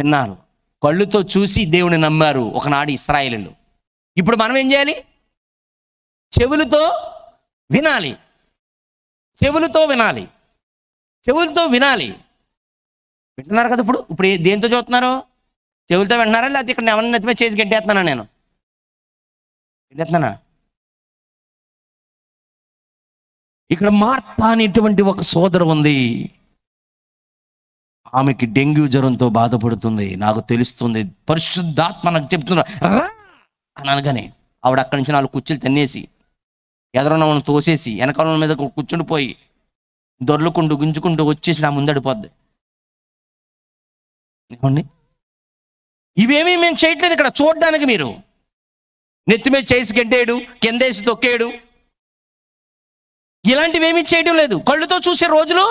విన్నారు కళ్ళుతో చూసి దేవుని నమ్మారు ఒకనాడు ఇస్రాయిలు ఇప్పుడు మనం ఏం చేయాలి చెవులతో వినాలి చెవులతో వినాలి చెవులతో వినాలి వింటున్నారు కదా ఇప్పుడు ఇప్పుడు దేంతో చూస్తున్నారు చెవులతో వింటున్నారా లేకపోతే ఇక్కడ ఎవరిని నచ్చిమే చేసి గడ్డేస్తున్నా నేను గెట్టేస్తున్నానా ఇక్కడ మార్తా అనేటువంటి ఒక సోదరు ఉంది ఆమెకి డెంగ్యూ జ్వరంతో బాధపడుతుంది నాకు తెలుస్తుంది పరిశుద్ధాత్మ నాకు చెప్తున్నారు అని అనగానే ఆవిడ అక్కడి నుంచి నాలుగు కుర్చీలు తన్నేసి ఎదరన్న తోసేసి వెనకాల మీద కూర్చుండిపోయి దొర్లుకుంటూ గుంజుకుంటూ వచ్చేసి నా ముందడిపోద్ది ఏమండి ఇవేమీ మేము చేయట్లేదు ఇక్కడ చూడడానికి మీరు నెత్తి మీద చేసి గెడ్డేడు కిందేసి తొక్కేడు ఇలాంటివేమీ చేయడం లేదు కళ్ళుతో చూసే రోజులు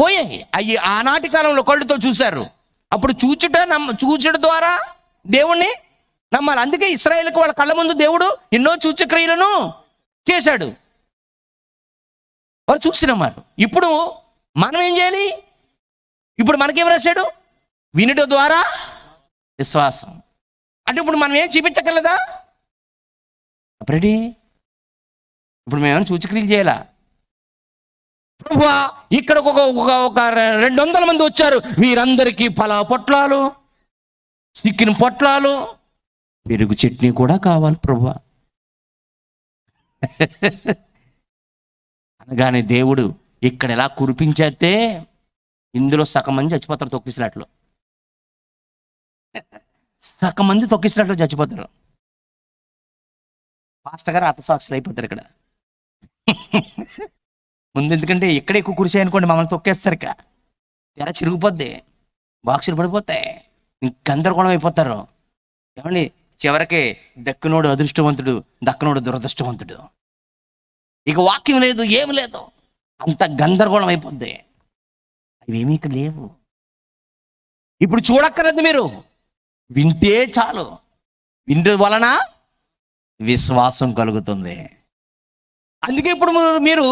పోయాయి అవి ఆనాటి కాలంలో కళ్ళుతో చూశారు అప్పుడు చూచుట నమ్మ చూచుట ద్వారా దేవుణ్ణి నమ్మాలి అందుకే ఇస్రాయేల్కి వాళ్ళ కళ్ళ ముందు దేవుడు ఎన్నో చూచక్రియలను చేశాడు వాళ్ళు చూసి నమ్మారు ఇప్పుడు మనం ఏం చేయాలి ఇప్పుడు మనకేం రాశాడు వినుట ద్వారా విశ్వాసం అంటే ఇప్పుడు మనం ఏం చూపించగలదా అప్పుడే ఇప్పుడు మేమేమైనా చూచక్రియలు చేయాలా ప్రభు ఇక్కడ ఒక ఒక ఒక రెండు వందల మంది వచ్చారు వీరందరికీ పలా పొట్లాలు సిక్కిన పొట్లాలు పెరుగు చట్నీ కూడా కావాలి ప్రభువా అనగానే దేవుడు ఇక్కడ ఎలా కురిపించేస్తే ఇందులో సగం మంది చచ్చిపోతారు తొక్కిసినట్లు సగం మంది తొక్కిసినట్లు చచ్చిపోతారు పాస్టర్ గారు అతసాక్షులు అయిపోతారు ఇక్కడ ముందు ఎందుకంటే ఎక్కడ ఎక్కువ కురిసాయి అనుకోండి మమ్మల్ని తొక్కేస్తారు ఇక తెర చిరిగిపోద్ది బాక్సులు పడిపోతాయి గందరగోళం అయిపోతారు ఏమండి చివరికి దక్కునోడు అదృష్టవంతుడు దక్కనోడు దురదృష్టవంతుడు ఇక వాక్యం లేదు ఏమి లేదు అంత గందరగోళం అయిపోద్ది అవేమీ ఇక్కడ లేవు ఇప్పుడు చూడక్కర్లేదు మీరు వింటే చాలు విందు వలన విశ్వాసం కలుగుతుంది అందుకే ఇప్పుడు మీరు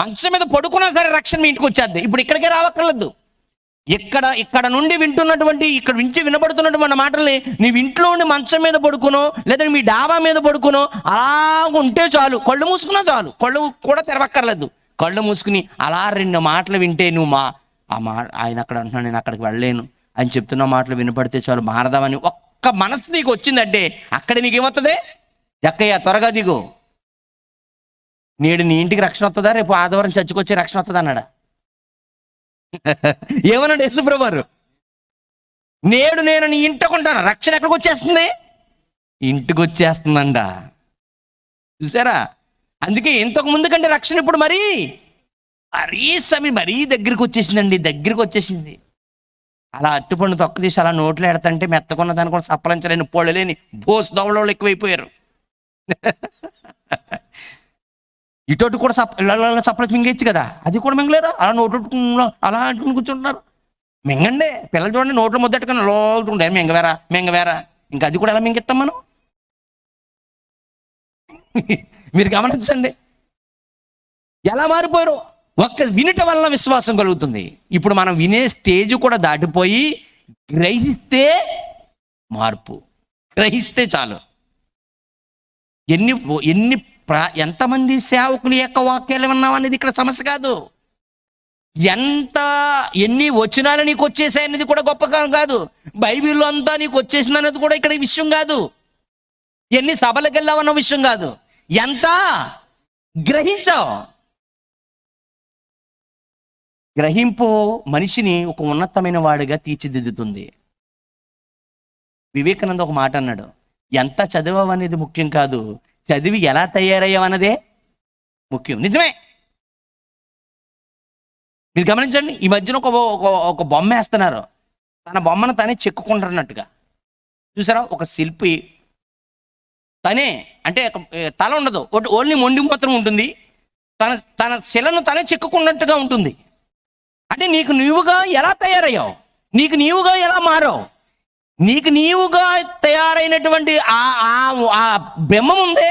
మంచం మీద పడుకున్నా సరే రక్షణ మీ ఇంటికి వచ్చేద్ది ఇప్పుడు ఇక్కడికే రావక్కర్లేదు ఇక్కడ ఇక్కడ నుండి వింటున్నటువంటి ఇక్కడ నుంచి వినబడుతున్నటువంటి మన మాటల్ని నీ ఇంట్లో ఉండి మంచం మీద పడుకునో లేదా మీ డాబా మీద పడుకునో అలా ఉంటే చాలు కళ్ళు మూసుకున్నా చాలు కళ్ళు కూడా తెరవక్కర్లేదు కళ్ళు మూసుకుని అలా రెండు మాటలు వింటే నువ్వు మా ఆ మా ఆయన అక్కడ అంటున్నాను నేను అక్కడికి వెళ్ళలేను అని చెప్తున్న మాటలు వినపడితే చాలు మారదామని ఒక్క మనసు నీకు వచ్చిందంటే అక్కడ నీకేమవుతుంది చక్కయ్య త్వరగా దిగు నేడు నీ ఇంటికి రక్షణ వస్తుందా రేపు ఆదివారం చచ్చుకొచ్చి రక్షణ వస్తుందా అన్నాడా ఏమన్నాడు యశుప్రభారు నేడు నేను నీ ఇంటకుంటాను రక్షణ ఎక్కడికి వచ్చేస్తుంది ఇంటికి వచ్చేస్తుందండ చూసారా అందుకే ఇంతకు ముందు కంటే రక్షణ ఇప్పుడు మరీ మరీ సమి మరీ దగ్గరికి వచ్చేసిందండి దగ్గరికి వచ్చేసింది అలా అట్టుపండు తొక్క తీసి అలా నోట్లో ఎడతంటే మెత్తకున్న దాన్ని కూడా సప్పలించలేని పోళ్ళలేని బోస్ దోవలో ఎక్కువైపోయారు ఇటు కూడా సప్ ఇలా సపరేట్ మింగేయచ్చు కదా అది కూడా మింగలేరా అలా నోట్లు అలా కూర్చుంటున్నారు మింగండి పిల్లలు చూడండి నోట్లు ముద్దట్టుకుని లోటుండే మింగవేరా మింగవేరా ఇంకా అది కూడా ఎలా మింగిస్తాం మనం మీరు గమనించండి ఎలా మారిపోయారు ఒక్క వినటం వల్ల విశ్వాసం కలుగుతుంది ఇప్పుడు మనం వినే స్టేజ్ కూడా దాటిపోయి గ్రహిస్తే మార్పు గ్రహిస్తే చాలు ఎన్ని ఎన్ని ప్రా ఎంతమంది సేవకుని యొక్క వాక్యాలు విన్నావు అనేది ఇక్కడ సమస్య కాదు ఎంత ఎన్ని వచనాలు నీకు వచ్చేసాయి అనేది కూడా గొప్ప కాదు బైబిల్లో అంతా నీకు వచ్చేసింది అనేది కూడా ఇక్కడ విషయం కాదు ఎన్ని సభలకు వెళ్ళావన్న విషయం కాదు ఎంత గ్రహించావు గ్రహింపు మనిషిని ఒక ఉన్నతమైన వాడిగా తీర్చిదిద్దుతుంది వివేకానంద ఒక మాట అన్నాడు ఎంత చదివావు అనేది ముఖ్యం కాదు చదివి ఎలా తయారయ్యామన్నదే ముఖ్యం నిజమే మీరు గమనించండి ఈ మధ్యన ఒక ఒక బొమ్మ వేస్తున్నారు తన బొమ్మను తనే చెక్కుకుంటున్నట్టుగా చూసారా ఒక శిల్పి తనే అంటే తల ఉండదు ఓన్లీ మొండి మాత్రం ఉంటుంది తన తన శిలను తనే చెక్కుకున్నట్టుగా ఉంటుంది అంటే నీకు నీవుగా ఎలా తయారయ్యావు నీకు నీవుగా ఎలా మారావు నీకు నీవుగా తయారైనటువంటి ఆ బ్రహ్మం ఉందే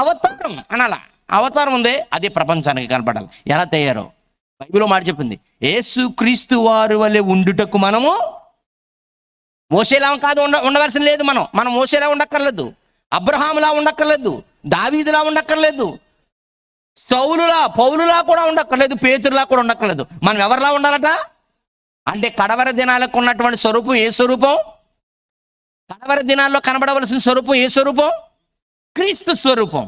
అవతారం అనాల అవతారం ఉందే అదే ప్రపంచానికి కనపడాలి ఎలా తయారో బైబిల్లో మాట చెప్పింది ఏసు క్రీస్తు వారు వలె ఉండుటకు మనము మోసేలా కాదు ఉండ ఉండవలసిన లేదు మనం మనం మోసేలా ఉండక్కర్లేదు అబ్రహాములా ఉండక్కర్లేదు దావీదులా ఉండక్కర్లేదు సౌలులా పౌలులా కూడా ఉండక్కర్లేదు పేతురులా కూడా ఉండక్కర్లేదు మనం ఎవరిలా ఉండాలట అంటే కడవర దినాలకు ఉన్నటువంటి స్వరూపం ఏ స్వరూపం కడవర దినాల్లో కనబడవలసిన స్వరూపం ఏ స్వరూపం క్రీస్తు స్వరూపం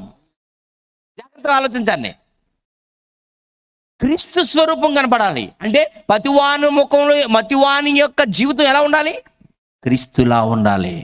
జాగ్రత్త ఆలోచించండి క్రీస్తు స్వరూపం కనపడాలి అంటే పతివాని ముఖంలో మతివాని యొక్క జీవితం ఎలా ఉండాలి క్రీస్తులా ఉండాలి